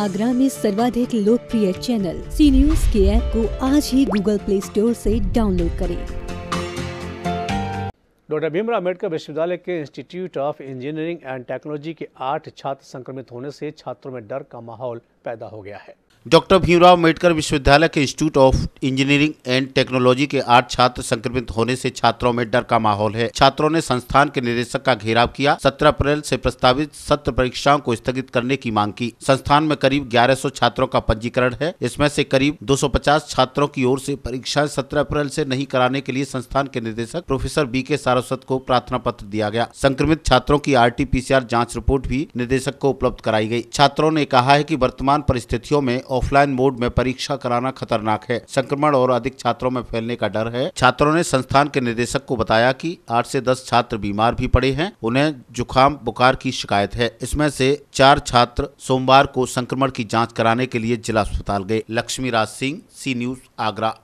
आगरा में सर्वाधिक लोकप्रिय चैनल सी न्यूज के ऐप को आज ही गूगल प्ले स्टोर से डाउनलोड करें डॉक्टर भीमराव अम्बेडकर विश्वविद्यालय के institute of engineering and technology के आठ छात्र संक्रमित होने से छात्रों में डर का माहौल पैदा हो गया है डॉक्टर भीमराव अम्बेडकर विश्वविद्यालय के institute of engineering and technology के आठ छात्र संक्रमित होने से छात्रों में डर का माहौल है छात्रों ने संस्थान के निदेशक का घेराव किया 17 अप्रैल से प्रस्तावित सत्र परीक्षाओं को स्थगित करने की मांग की संस्थान में करीब 1100 छात्रों का पंजीकरण है इसमें से करीब दो छात्रों की ओर ऐसी परीक्षाएं सत्रह अप्रैल ऐसी नहीं कराने के लिए संस्थान के निदेशक प्रोफेसर बी के सारस्वत को प्रार्थना पत्र दिया गया संक्रमित छात्रों की आर टी रिपोर्ट भी निदेशक को उपलब्ध कराई गयी छात्रों ने कहा है की वर्तमान परिस्थितियों में ऑफलाइन मोड में परीक्षा कराना खतरनाक है संक्रमण और अधिक छात्रों में फैलने का डर है छात्रों ने संस्थान के निदेशक को बताया कि आठ से दस छात्र बीमार भी पड़े हैं उन्हें जुकाम बुखार की शिकायत है इसमें से चार छात्र सोमवार को संक्रमण की जाँच कराने के लिए जिला अस्पताल गए राज सिंह सी न्यूज आगरा